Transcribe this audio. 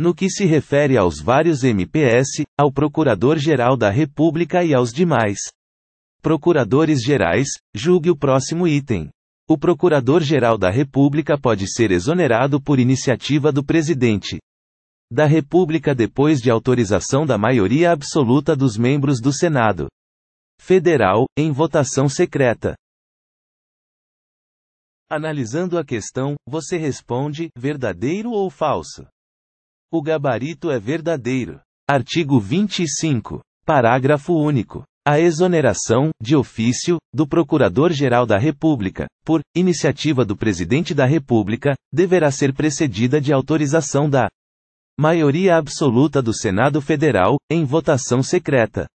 No que se refere aos vários MPS, ao Procurador-Geral da República e aos demais procuradores gerais, julgue o próximo item. O Procurador-Geral da República pode ser exonerado por iniciativa do Presidente da República depois de autorização da maioria absoluta dos membros do Senado Federal, em votação secreta. Analisando a questão, você responde: verdadeiro ou falso? O gabarito é verdadeiro. Artigo 25. Parágrafo único. A exoneração, de ofício, do Procurador-Geral da República, por iniciativa do Presidente da República, deverá ser precedida de autorização da maioria absoluta do Senado Federal, em votação secreta.